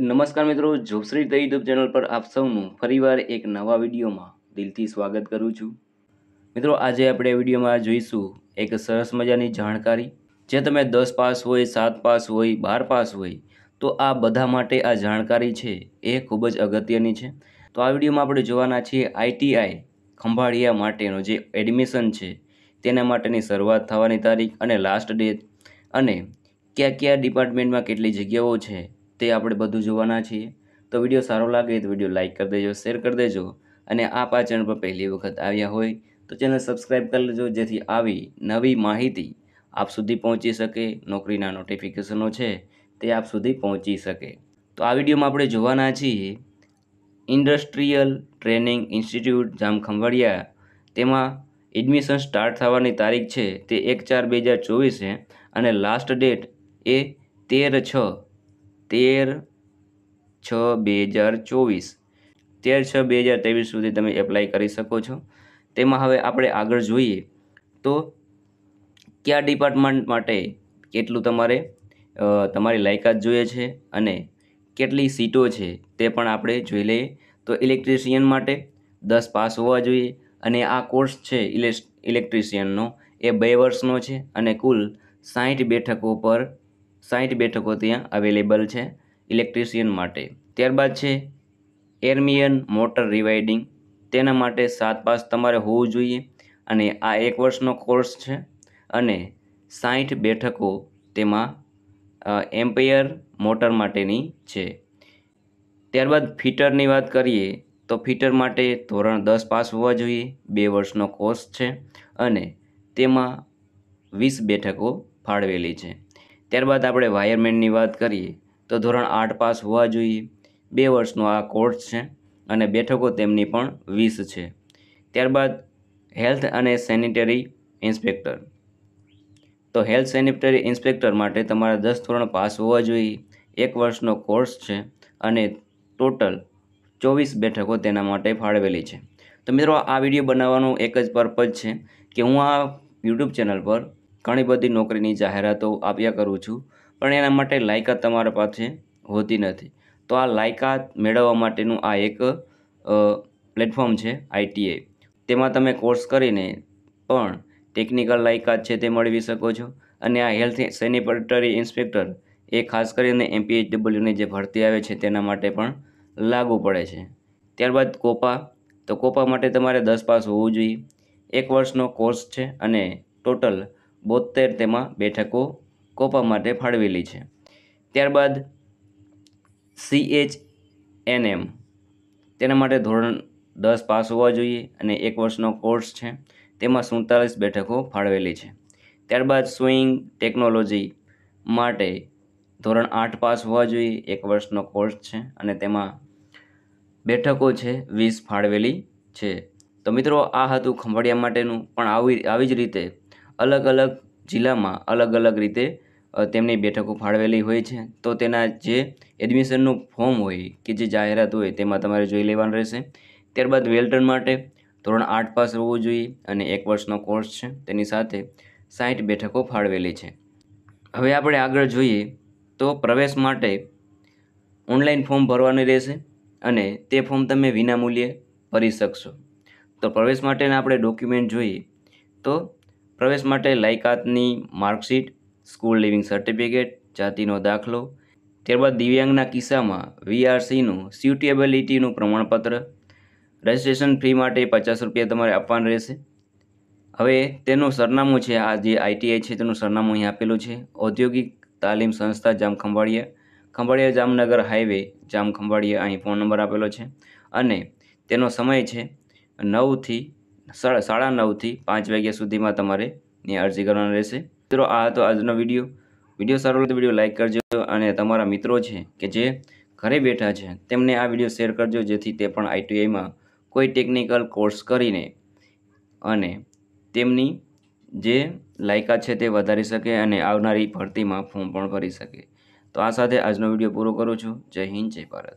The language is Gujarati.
નમસ્કાર મિત્રો જોશ્રી ધ ચેનલ પર આપ સૌનું ફરીવાર એક નવા વિડીયોમાં દિલથી સ્વાગત કરું છું મિત્રો આજે આપણે વિડીયોમાં જોઈશું એક સરસ મજાની જાણકારી જે તમે દસ પાસ હોય સાત પાસ હોય બાર પાસ હોય તો આ બધા માટે આ જાણકારી છે એ ખૂબ જ અગત્યની છે તો આ વિડીયોમાં આપણે જોવાના છીએ આઈટીઆઈ ખંભાળિયા માટેનો જે એડમિશન છે તેના માટેની શરૂઆત થવાની તારીખ અને લાસ્ટ ડેટ અને કયા કયા ડિપાર્ટમેન્ટમાં કેટલી જગ્યાઓ છે તે આપણે બધું જોવાના છીએ તો વિડીયો સારો લાગે તો વિડીયો લાઇક કરી દેજો શેર કરી દેજો અને આપ આ ચેનલ પર પહેલી વખત આવ્યા હોય તો ચેનલ સબસ્ક્રાઈબ કરી લેજો જેથી આવી નવી માહિતી આપ સુધી પહોંચી શકે નોકરીના નોટિફિકેશનો છે તે આપ સુધી પહોંચી શકે તો આ વિડીયોમાં આપણે જોવાના છીએ ઇન્ડસ્ટ્રીયલ ટ્રેનિંગ ઇન્સ્ટિટ્યૂટ જામખંભાળિયા તેમાં એડમિશન સ્ટાર્ટ થવાની તારીખ છે તે એક ચાર બે હજાર ચોવીસે અને લાસ્ટ ડેટ એ તેર છ તેર છ બે હજાર ચોવીસ તેર છ બે હજાર ત્રેવીસ સુધી તમે એપ્લાય કરી શકો છો તેમાં હવે આપણે આગળ જોઈએ તો કયા ડિપાર્ટમેન્ટ માટે કેટલું તમારે તમારી લાયકાત જોઈએ છે અને કેટલી સીટો છે તે પણ આપણે જોઈ લઈએ તો ઇલેક્ટ્રિશિયન માટે દસ પાસ હોવા જોઈએ અને આ કોર્સ છે ઇલેક્ટ્રિશિયનનો એ બે વર્ષનો છે અને કુલ સાહીઠ બેઠકો પર સાહીઠ બેઠકો ત્યાં અવેલેબલ છે ઇલેક્ટ્રિશિયન માટે ત્યારબાદ છે એરમિયન મોટર રિવાઇડિંગ તેના માટે સાત પાસ તમારે હોવું જોઈએ અને આ એક વર્ષનો કોર્સ છે અને સાહીઠ બેઠકો તેમાં એમ્પેયર મોટર માટેની છે ત્યારબાદ ફિટરની વાત કરીએ તો ફિટર માટે ધોરણ દસ પાસ હોવા જોઈએ બે વર્ષનો કોર્સ છે અને તેમાં વીસ બેઠકો ફાળવેલી છે ત્યારબાદ આપણે વાયરમેનની વાત કરીએ તો ધોરણ આઠ પાસ હોવા જોઈએ બે વર્ષનો આ કોર્સ છે અને બેઠકો તેમની પણ વીસ છે ત્યારબાદ હેલ્થ અને સેનિટરી ઇન્સ્પેક્ટર તો હેલ્થ સેનિટરી ઇન્સ્પેક્ટર માટે તમારા દસ ધોરણ પાસ હોવા જોઈએ એક વર્ષનો કોર્સ છે અને ટોટલ ચોવીસ બેઠકો તેના માટે ફાળવેલી છે તો મિત્રો આ વિડીયો બનાવવાનો એક જ પર્પઝ છે કે હું આ યુટ્યુબ ચેનલ પર ઘણી બધી નોકરીની જાહેરાતો આપ્યા કરું છું પણ એના માટે લાયકાત તમારા પાસે હોતી નથી તો આ લાયકાત મેળવવા માટેનું આ એક પ્લેટફોર્મ છે આઈટીઆઈ તેમાં તમે કોર્સ કરીને પણ ટેકનિકલ લાયકાત છે તે મેળવી શકો છો અને આ હેલ્થ સેનિટરી ઇન્સ્પેક્ટર એ ખાસ કરીને એમપીએચડબલ્યુની જે ભરતી આવે છે તેના માટે પણ લાગુ પડે છે ત્યારબાદ કોપા તો કોપા માટે તમારે દસ પાસ હોવું જોઈએ એક વર્ષનો કોર્સ છે અને ટોટલ બોતેર તેમાં બેઠકો કોપા માટે ફાળવેલી છે ત્યારબાદ સીએચ એનએમ તેના માટે ધોરણ દસ પાસ હોવા જોઈએ અને એક વર્ષનો કોર્સ છે તેમાં સુડતાલીસ બેઠકો ફાળવેલી છે ત્યારબાદ સ્વિંગ ટેકનોલોજી માટે ધોરણ આઠ પાસ હોવા જોઈએ એક વર્ષનો કોર્સ છે અને તેમાં બેઠકો છે વીસ ફાળવેલી છે તો મિત્રો આ હતું ખંભાળિયા માટેનું પણ આવી આવી જ રીતે અલગ અલગ જિલ્લામાં અલગ અલગ રીતે તેમની બેઠકો ફાળવેલી હોય છે તો તેના જે એડમિશનનું ફોર્મ હોય કે જે જાહેરાત હોય તેમાં તમારે જોઈ લેવાનું રહેશે ત્યારબાદ વેલ્ટન માટે ધોરણ આઠ પાસ હોવું જોઈએ અને એક વર્ષનો કોર્સ છે તેની સાથે સાઠ બેઠકો ફાળવેલી છે હવે આપણે આગળ જોઈએ તો પ્રવેશ માટે ઓનલાઈન ફોર્મ ભરવાની રહેશે અને તે ફોર્મ તમે વિનામૂલ્યે ભરી શકશો તો પ્રવેશ માટેના આપણે ડોક્યુમેન્ટ જોઈએ તો પ્રવેશ માટે લાયકાતની માર્કશીટ સ્કૂલ લિવિંગ સર્ટિફિકેટ જાતિનો દાખલો ત્યારબાદ દિવ્યાંગના કિસ્સામાં વીઆરસીનું સ્યુટેબિલિટીનું પ્રમાણપત્ર રજિસ્ટ્રેશન ફી માટે પચાસ રૂપિયા તમારે આપવાનું રહેશે હવે તેનું સરનામું છે આ જે આઈટીઆઈ છે તેનું સરનામું અહીં આપેલું છે ઔદ્યોગિક તાલીમ સંસ્થા જામખંભાળિયા ખંભાળિયા જામનગર હાઈવે જામખંભાળિયા અહીં ફોન નંબર આપેલો છે અને તેનો સમય છે નવથી સાડા સાડા નવથી પાંચ વાગ્યા સુધીમાં તમારે ત્યાં અરજી કરવાની રહેશે મિત્રો આ હતો આજનો વિડીયો વિડીયો સારો તો વિડીયો લાઇક કરજો અને તમારા મિત્રો છે કે જે ઘરે બેઠા છે તેમને આ વિડીયો શેર કરજો જેથી તે પણ આઈટીઆઈમાં કોઈ ટેકનિકલ કોર્સ કરીને અને તેમની જે લાયકાત છે તે વધારી શકે અને આવનારી ભરતીમાં ફોર્મ પણ ભરી શકે તો આ સાથે આજનો વિડીયો પૂરો કરું છું જય હિન્દ જય ભારત